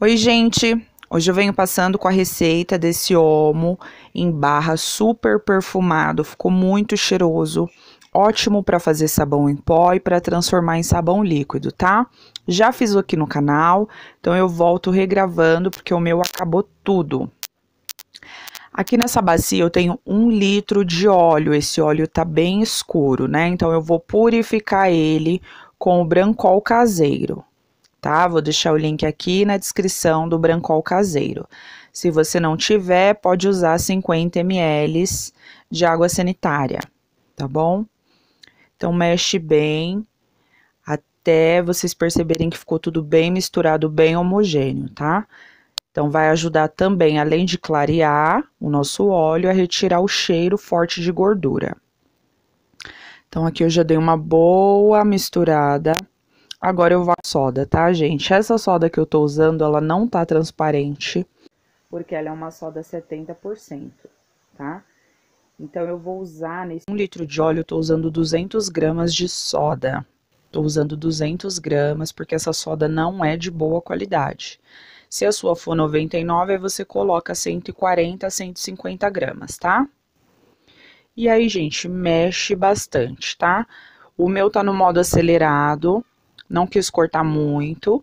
Oi, gente! Hoje eu venho passando com a receita desse homo em barra super perfumado. Ficou muito cheiroso, ótimo para fazer sabão em pó e para transformar em sabão líquido, tá? Já fiz aqui no canal, então eu volto regravando porque o meu acabou tudo. Aqui nessa bacia eu tenho um litro de óleo, esse óleo tá bem escuro, né? Então eu vou purificar ele com o brancol caseiro tá? Vou deixar o link aqui na descrição do Brancol caseiro. Se você não tiver, pode usar 50 ml de água sanitária, tá bom? Então mexe bem até vocês perceberem que ficou tudo bem misturado, bem homogêneo, tá? Então vai ajudar também, além de clarear o nosso óleo, a retirar o cheiro forte de gordura. Então aqui eu já dei uma boa misturada. Agora eu vou soda, tá, gente? Essa soda que eu tô usando, ela não tá transparente, porque ela é uma soda 70%, tá? Então eu vou usar nesse um litro de óleo, eu tô usando 200 gramas de soda. Tô usando 200 gramas, porque essa soda não é de boa qualidade. Se a sua for 99, aí você coloca 140 a 150 gramas, tá? E aí, gente, mexe bastante, tá? O meu tá no modo acelerado, não quis cortar muito.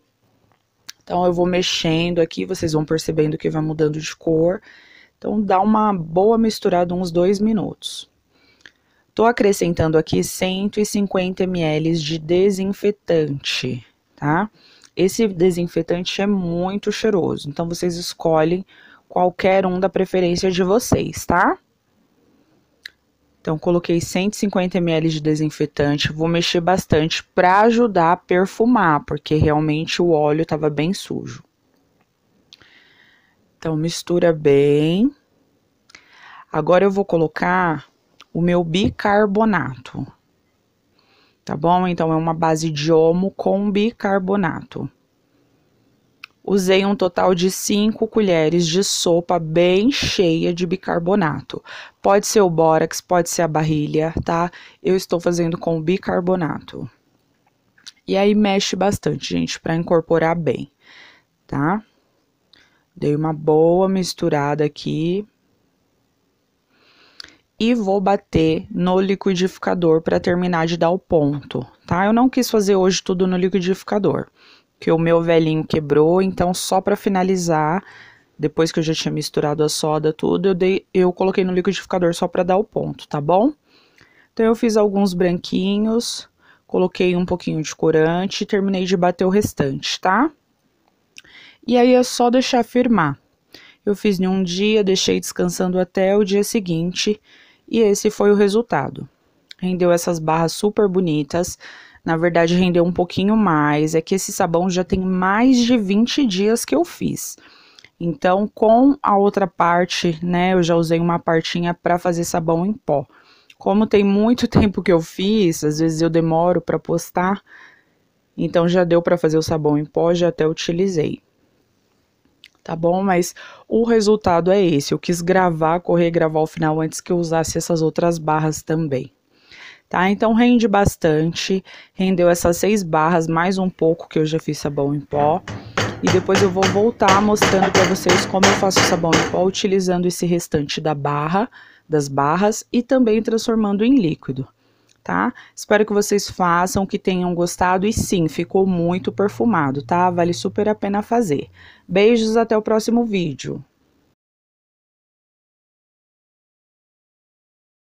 Então eu vou mexendo aqui, vocês vão percebendo que vai mudando de cor. Então dá uma boa misturada, uns dois minutos. Tô acrescentando aqui 150 ml de desinfetante, tá? Esse desinfetante é muito cheiroso, então vocês escolhem qualquer um da preferência de vocês, tá? Então, coloquei 150 ml de desinfetante, vou mexer bastante para ajudar a perfumar, porque realmente o óleo estava bem sujo. Então, mistura bem. Agora eu vou colocar o meu bicarbonato. Tá bom? Então, é uma base de homo com bicarbonato. Usei um total de 5 colheres de sopa bem cheia de bicarbonato. Pode ser o bórax, pode ser a barrilha, tá? Eu estou fazendo com bicarbonato. E aí mexe bastante, gente, para incorporar bem, tá? Dei uma boa misturada aqui. E vou bater no liquidificador para terminar de dar o ponto, tá? Eu não quis fazer hoje tudo no liquidificador que o meu velhinho quebrou, então só para finalizar, depois que eu já tinha misturado a soda tudo, eu dei, eu coloquei no liquidificador só para dar o ponto, tá bom? Então eu fiz alguns branquinhos, coloquei um pouquinho de corante e terminei de bater o restante, tá? E aí é só deixar firmar. Eu fiz em um dia, deixei descansando até o dia seguinte e esse foi o resultado. Rendeu essas barras super bonitas. Na verdade, rendeu um pouquinho mais. É que esse sabão já tem mais de 20 dias que eu fiz. Então, com a outra parte, né, eu já usei uma partinha para fazer sabão em pó. Como tem muito tempo que eu fiz, às vezes eu demoro para postar, então já deu para fazer o sabão em pó, já até utilizei. Tá bom? Mas o resultado é esse. Eu quis gravar, correr gravar o final antes que eu usasse essas outras barras também tá? Então rende bastante, rendeu essas seis barras, mais um pouco que eu já fiz sabão em pó. E depois eu vou voltar mostrando para vocês como eu faço sabão em pó utilizando esse restante da barra, das barras e também transformando em líquido, tá? Espero que vocês façam, que tenham gostado e sim, ficou muito perfumado, tá? Vale super a pena fazer. Beijos, até o próximo vídeo.